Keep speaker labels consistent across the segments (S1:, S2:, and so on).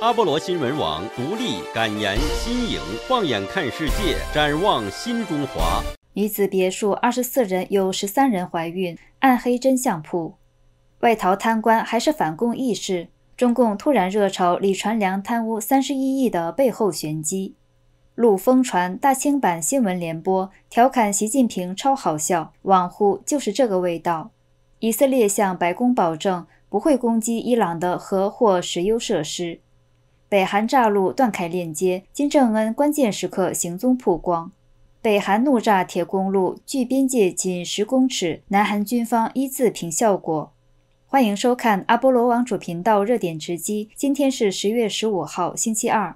S1: 阿波罗新闻网独立、敢言、新颖，放眼看世界，展望新中华。女子别墅二十四人，有十三人怀孕。暗黑真相铺。外逃贪官还是反共意士？中共突然热潮，李传良贪污三十一亿的背后玄机。路疯传大清版新闻联播，调侃习近平超好笑。网呼就是这个味道。以色列向白宫保证不会攻击伊朗的核或石油设施。北韩炸路断开链接，金正恩关键时刻行踪曝光。北韩怒炸铁公路，距边界仅十公尺。南韩军方一字评效果。欢迎收看阿波罗网主频道热点直击。今天是十月十五号，星期二。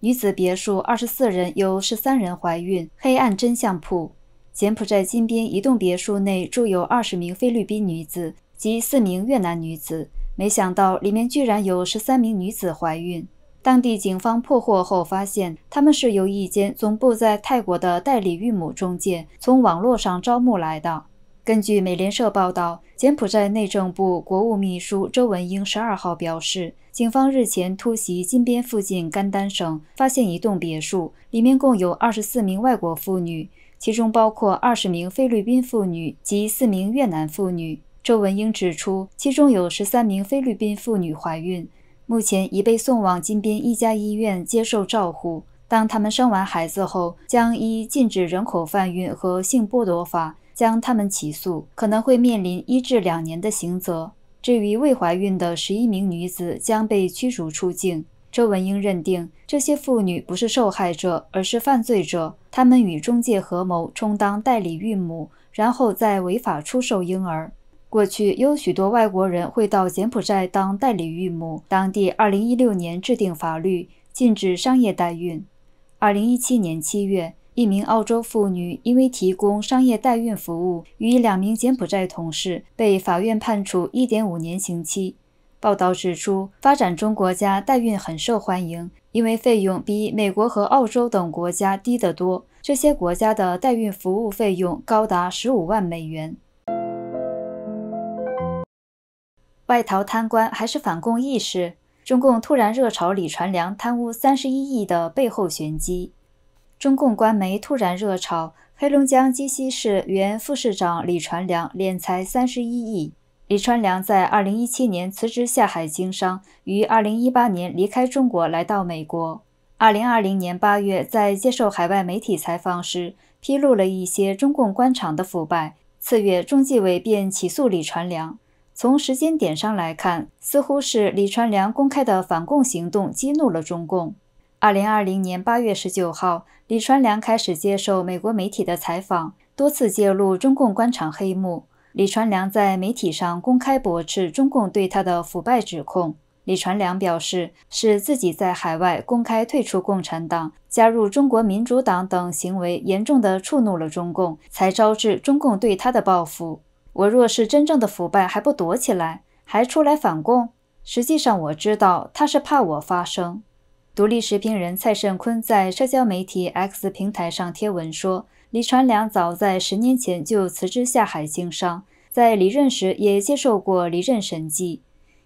S1: 女子别墅二十四人，有十三人怀孕。黑暗真相铺。柬埔寨金边一栋别墅内住有二十名菲律宾女子及四名越南女子。没想到里面居然有十三名女子怀孕。当地警方破获后发现，她们是由一间总部在泰国的代理孕母中介从网络上招募来的。根据美联社报道，柬埔寨内政部国务秘书周文英十二号表示，警方日前突袭金边附近甘丹省，发现一栋别墅里面共有二十四名外国妇女，其中包括二十名菲律宾妇女及四名越南妇女。周文英指出，其中有十三名菲律宾妇女怀孕，目前已被送往金边一家医院接受照护。当他们生完孩子后，将依禁止人口贩运和性剥夺法将他们起诉，可能会面临一至两年的刑责。至于未怀孕的十一名女子，将被驱逐出境。周文英认定，这些妇女不是受害者，而是犯罪者。他们与中介合谋，充当代理孕母，然后再违法出售婴儿。过去有许多外国人会到柬埔寨当代理孕母。当地2016年制定法律禁止商业代孕。2017年7月，一名澳洲妇女因为提供商业代孕服务，与两名柬埔寨同事被法院判处1.5年刑期。报道指出，发展中国家代孕很受欢迎，因为费用比美国和澳洲等国家低得多。这些国家的代孕服务费用高达15万美元。外逃贪官还是反共意士？中共突然热炒李传良贪污三十一亿的背后玄机。中共官媒突然热炒黑龙江鸡西市原副市长李传良敛财三十一亿。李传良在二零一七年辞职下海经商，于二零一八年离开中国来到美国。二零二零年八月，在接受海外媒体采访时，披露了一些中共官场的腐败。次月，中纪委便起诉李传良。从时间点上来看，似乎是李传良公开的反共行动激怒了中共。二零二零年八月十九号，李传良开始接受美国媒体的采访，多次揭露中共官场黑幕。李传良在媒体上公开驳斥中共对他的腐败指控。李传良表示，是自己在海外公开退出共产党、加入中国民主党等行为，严重的触怒了中共，才招致中共对他的报复。我若是真正的腐败，还不躲起来，还出来反共？实际上，我知道他是怕我发声。独立时评人蔡胜坤在社交媒体 X 平台上贴文说，李传良早在十年前就辞职下海经商，在离任时也接受过离任审计。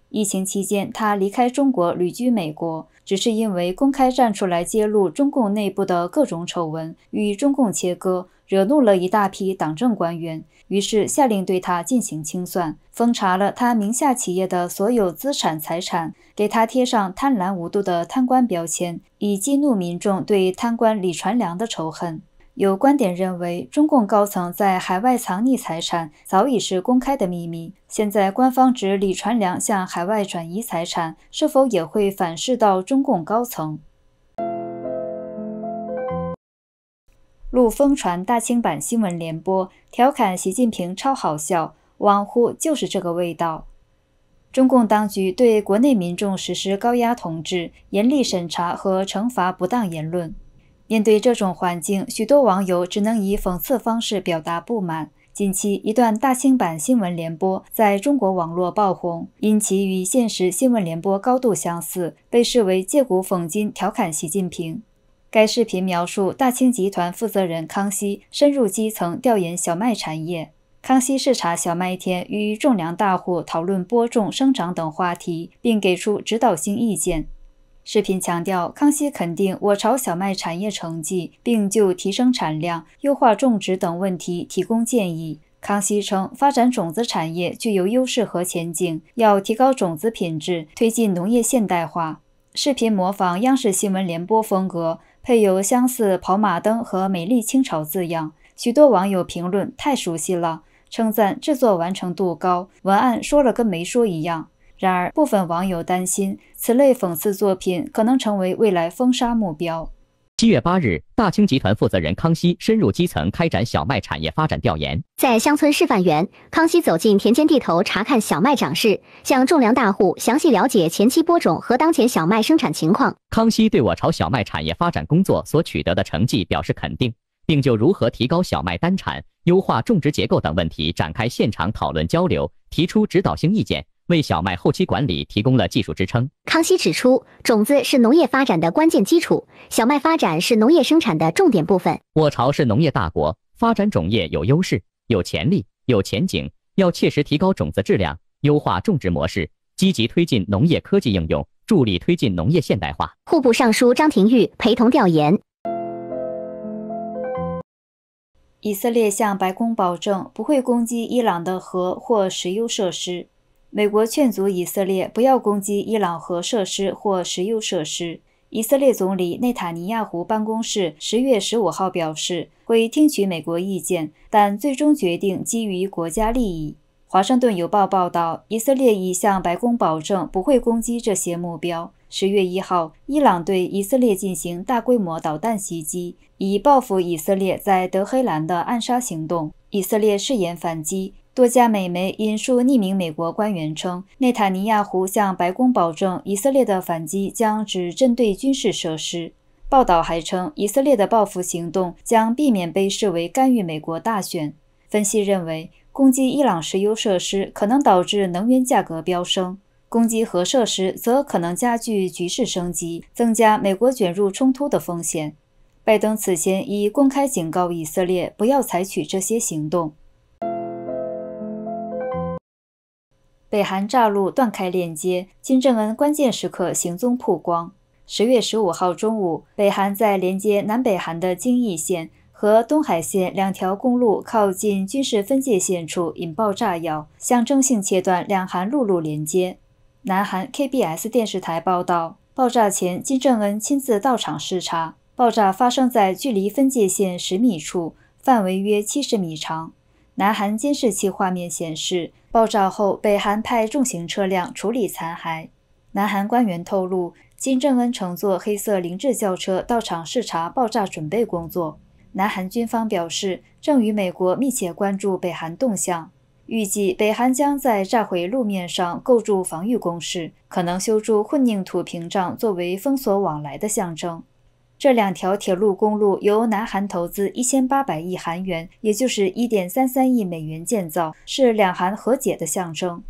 S1: 疫情期间，他离开中国旅居美国，只是因为公开站出来揭露中共内部的各种丑闻，与中共切割。惹怒了一大批党政官员，于是下令对他进行清算，封查了他名下企业的所有资产财产，给他贴上贪婪无度的贪官标签，以激怒民众对贪官李传良的仇恨。有观点认为，中共高层在海外藏匿财产早已是公开的秘密，现在官方指李传良向海外转移财产，是否也会反噬到中共高层？陆风传大清版新闻联播调侃习近平超好笑，网呼就是这个味道。中共当局对国内民众实施高压统治，严厉审查和惩罚不当言论。面对这种环境，许多网友只能以讽刺方式表达不满。近期，一段大清版新闻联播在中国网络爆红，因其与现实新闻联播高度相似，被视为借古讽今，调侃习近平。该视频描述大清集团负责人康熙深入基层调研小麦产业。康熙视察小麦田，与种粮大户讨论播种、生长等话题，并给出指导性意见。视频强调，康熙肯定我朝小麦产业成绩，并就提升产量、优化种植等问题提供建议。康熙称，发展种子产业具有优势和前景，要提高种子品质，推进农业现代化。视频模仿央视新闻联播风格。配有相似跑马灯和“美丽清朝”字样，许多网友评论太熟悉了，称赞制作完成度高，文案说了跟没说一样。然而，部分网友担心此类讽刺作品可能成为未来封杀目标。七月八日，大清集团负责人康熙深入基层开展小麦产业发展调研。在乡村示范园，康熙走进田间地头，查看小麦长势，向种粮大户详细了解前期播种和当前小麦生产情况。康熙对我朝小麦产业发展工作所取得的成绩表示肯定，并就如何提高小麦单产、优化种植结构等问题展开现场讨论交流，提出指导性意见。为小麦后期管理提供了技术支撑。康熙指出，种子是农业发展的关键基础，小麦发展是农业生产的重点部分。我朝是农业大国，发展种业有优势、有潜力、有前景，要切实提高种子质量，优化种植模式，积极推进农业科技应用，助力推进农业现代化。户部尚书张廷玉陪同调研。以色列向白宫保证，不会攻击伊朗的核或石油设施。美国劝阻以色列不要攻击伊朗核设施或石油设施。以色列总理内塔尼亚胡办公室十月十五号表示，会听取美国意见，但最终决定基于国家利益。《华盛顿邮报》报道，以色列已向白宫保证不会攻击这些目标。十月一号，伊朗对以色列进行大规模导弹袭击，以报复以色列在德黑兰的暗杀行动。以色列誓言反击。多家美媒引述匿名美国官员称，内塔尼亚胡向白宫保证，以色列的反击将只针对军事设施。报道还称，以色列的报复行动将避免被视为干预美国大选。分析认为。攻击伊朗石油设施可能导致能源价格飙升；攻击核设施则可能加剧局势升级，增加美国卷入冲突的风险。拜登此前已公开警告以色列不要采取这些行动。北韩炸路断开链接，金正恩关键时刻行踪曝光。十月十五号中午，北韩在连接南北韩的京义线。和东海线两条公路靠近军事分界线处引爆炸药，象征性切断两韩陆路连接。南韩 KBS 电视台报道，爆炸前金正恩亲自到场视察。爆炸发生在距离分界线十米处，范围约七十米长。南韩监视器画面显示，爆炸后北韩派重型车辆处理残骸。南韩官员透露，金正恩乘坐黑色凌志轿车到场视察爆炸准备工作。南韩军方表示，正与美国密切关注北韩动向。预计北韩将在炸毁路面上构筑防御工事，可能修筑混凝土屏障作为封锁往来的象征。这两条铁路公路由南韩投资一千八百亿韩元（也就是一点三三亿美元）建造，是两韩和解的象征。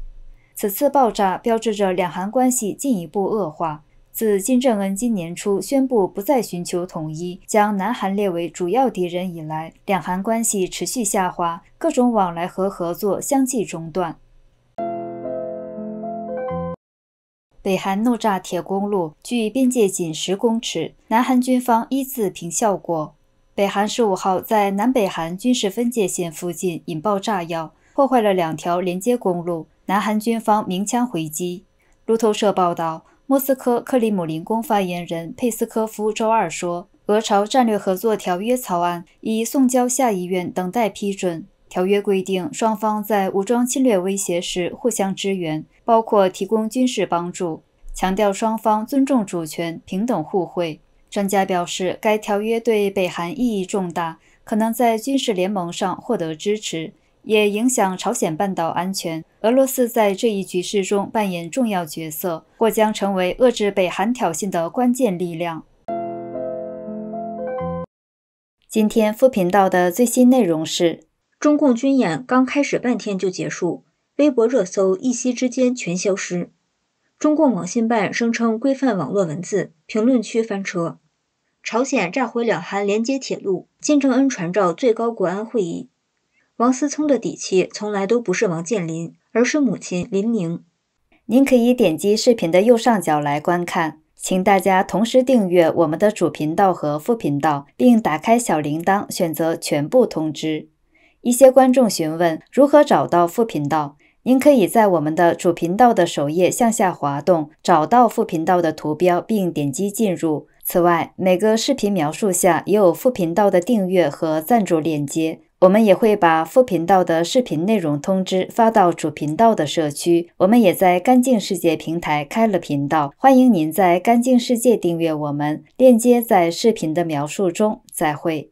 S1: 此次爆炸标志着两韩关系进一步恶化。自金正恩今年初宣布不再寻求统一，将南韩列为主要敌人以来，两韩关系持续下滑，各种往来和合作相继中断。北韩怒炸铁公路，距边界仅十公尺，南韩军方依次平效果。北韩十五号在南北韩军事分界线附近引爆炸药，破坏了两条连接公路，南韩军方鸣枪回击。路透社报道。莫斯科克里姆林宫发言人佩斯科夫周二说，俄朝战略合作条约草案已送交下议院等待批准。条约规定，双方在武装侵略威胁时互相支援，包括提供军事帮助，强调双方尊重主权、平等互惠。专家表示，该条约对北韩意义重大，可能在军事联盟上获得支持。也影响朝鲜半岛安全。俄罗斯在这一局势中扮演重要角色，或将成为遏制北韩挑衅的关键力量。今天副频道的最新内容是：中共军演刚开始半天就结束，微博热搜一夕之间全消失。中共网信办声称规范网络文字，评论区翻车。朝鲜炸毁两韩连接铁路，金正恩传召最高国安会议。王思聪的底气从来都不是王健林，而是母亲林宁。您可以点击视频的右上角来观看。请大家同时订阅我们的主频道和副频道，并打开小铃铛，选择全部通知。一些观众询问如何找到副频道，您可以在我们的主频道的首页向下滑动，找到副频道的图标并点击进入。此外，每个视频描述下也有副频道的订阅和赞助链接。我们也会把副频道的视频内容通知发到主频道的社区。我们也在干净世界平台开了频道，欢迎您在干净世界订阅我们，链接在视频的描述中。再会。